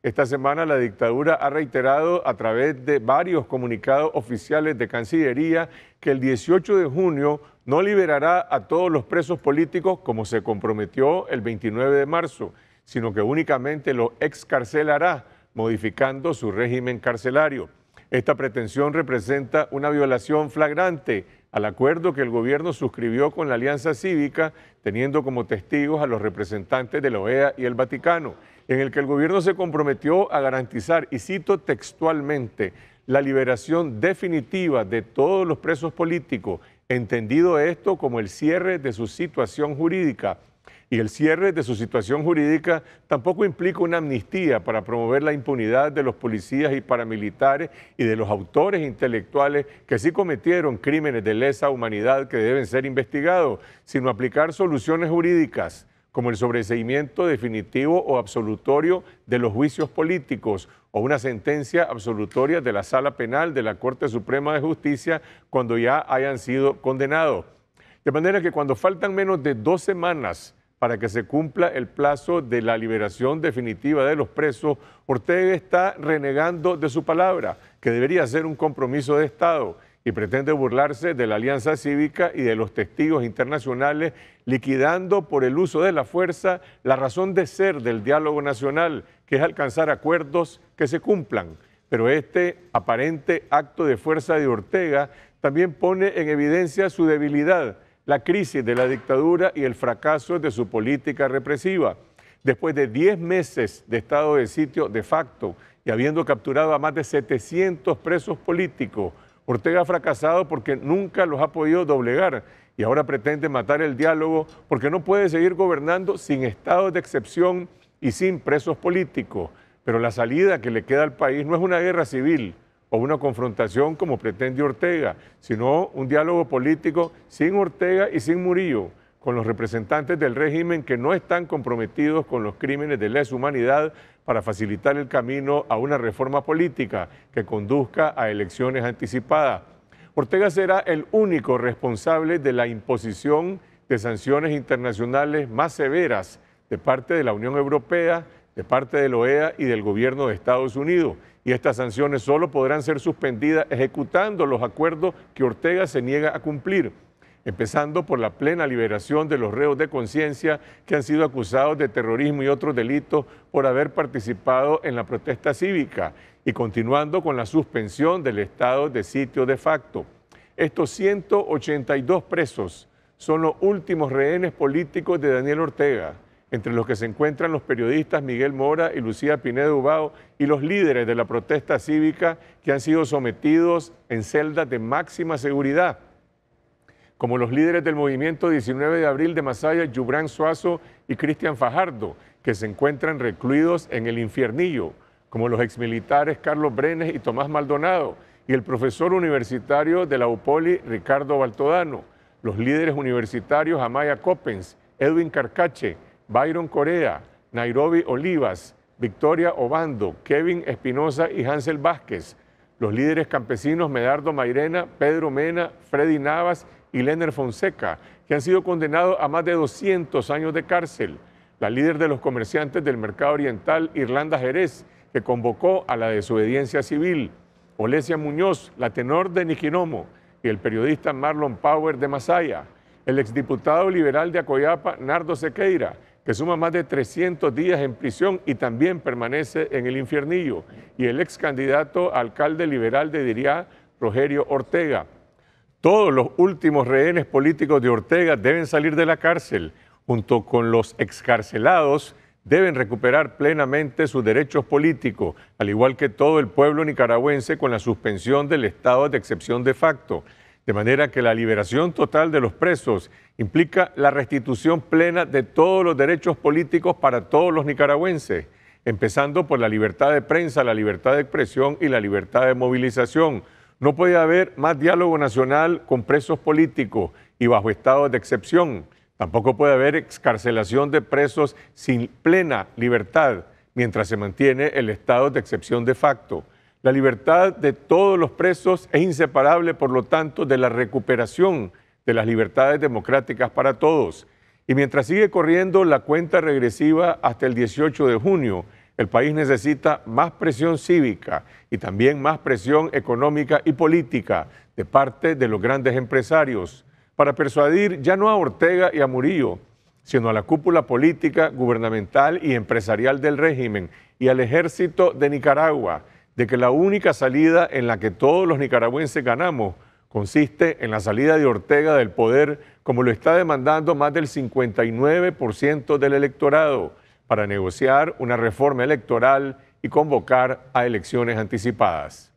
Esta semana la dictadura ha reiterado a través de varios comunicados oficiales de Cancillería que el 18 de junio no liberará a todos los presos políticos como se comprometió el 29 de marzo, sino que únicamente los excarcelará, modificando su régimen carcelario. Esta pretensión representa una violación flagrante al acuerdo que el gobierno suscribió con la Alianza Cívica, teniendo como testigos a los representantes de la OEA y el Vaticano en el que el gobierno se comprometió a garantizar, y cito textualmente, la liberación definitiva de todos los presos políticos, entendido esto como el cierre de su situación jurídica. Y el cierre de su situación jurídica tampoco implica una amnistía para promover la impunidad de los policías y paramilitares y de los autores intelectuales que sí cometieron crímenes de lesa humanidad que deben ser investigados, sino aplicar soluciones jurídicas como el sobreseimiento definitivo o absolutorio de los juicios políticos o una sentencia absolutoria de la Sala Penal de la Corte Suprema de Justicia cuando ya hayan sido condenados. De manera que cuando faltan menos de dos semanas para que se cumpla el plazo de la liberación definitiva de los presos, Ortega está renegando de su palabra, que debería ser un compromiso de Estado y pretende burlarse de la Alianza Cívica y de los testigos internacionales, liquidando por el uso de la fuerza la razón de ser del diálogo nacional, que es alcanzar acuerdos que se cumplan. Pero este aparente acto de fuerza de Ortega también pone en evidencia su debilidad, la crisis de la dictadura y el fracaso de su política represiva. Después de 10 meses de estado de sitio de facto y habiendo capturado a más de 700 presos políticos, Ortega ha fracasado porque nunca los ha podido doblegar y ahora pretende matar el diálogo porque no puede seguir gobernando sin estado de excepción y sin presos políticos. Pero la salida que le queda al país no es una guerra civil o una confrontación como pretende Ortega, sino un diálogo político sin Ortega y sin Murillo con los representantes del régimen que no están comprometidos con los crímenes de lesa humanidad para facilitar el camino a una reforma política que conduzca a elecciones anticipadas. Ortega será el único responsable de la imposición de sanciones internacionales más severas de parte de la Unión Europea, de parte de la e OEA y del gobierno de Estados Unidos. Y estas sanciones solo podrán ser suspendidas ejecutando los acuerdos que Ortega se niega a cumplir empezando por la plena liberación de los reos de conciencia que han sido acusados de terrorismo y otros delitos por haber participado en la protesta cívica y continuando con la suspensión del estado de sitio de facto. Estos 182 presos son los últimos rehenes políticos de Daniel Ortega, entre los que se encuentran los periodistas Miguel Mora y Lucía Pineda Ubao y los líderes de la protesta cívica que han sido sometidos en celdas de máxima seguridad como los líderes del movimiento 19 de abril de Masaya, Yubran Suazo y Cristian Fajardo, que se encuentran recluidos en el infiernillo, como los exmilitares Carlos Brenes y Tomás Maldonado, y el profesor universitario de la UPOLI, Ricardo Baltodano, los líderes universitarios Amaya Coppens, Edwin Carcache, Byron Corea, Nairobi Olivas, Victoria Obando, Kevin Espinosa y Hansel Vázquez, los líderes campesinos Medardo Mairena, Pedro Mena, Freddy Navas y Lener Fonseca, que han sido condenados a más de 200 años de cárcel. La líder de los comerciantes del mercado oriental, Irlanda Jerez, que convocó a la desobediencia civil. Olesia Muñoz, la tenor de Niquinomo, y el periodista Marlon Power de Masaya. El exdiputado liberal de Acoyapa, Nardo Sequeira, que suma más de 300 días en prisión y también permanece en el infiernillo. Y el ex candidato alcalde liberal de Diría, Rogerio Ortega. Todos los últimos rehenes políticos de Ortega deben salir de la cárcel. Junto con los excarcelados, deben recuperar plenamente sus derechos políticos, al igual que todo el pueblo nicaragüense con la suspensión del estado de excepción de facto. De manera que la liberación total de los presos implica la restitución plena de todos los derechos políticos para todos los nicaragüenses, empezando por la libertad de prensa, la libertad de expresión y la libertad de movilización no puede haber más diálogo nacional con presos políticos y bajo estado de excepción. Tampoco puede haber excarcelación de presos sin plena libertad mientras se mantiene el estado de excepción de facto. La libertad de todos los presos es inseparable, por lo tanto, de la recuperación de las libertades democráticas para todos. Y mientras sigue corriendo la cuenta regresiva hasta el 18 de junio, el país necesita más presión cívica y también más presión económica y política de parte de los grandes empresarios para persuadir ya no a Ortega y a Murillo, sino a la cúpula política, gubernamental y empresarial del régimen y al ejército de Nicaragua, de que la única salida en la que todos los nicaragüenses ganamos consiste en la salida de Ortega del poder, como lo está demandando más del 59% del electorado para negociar una reforma electoral y convocar a elecciones anticipadas.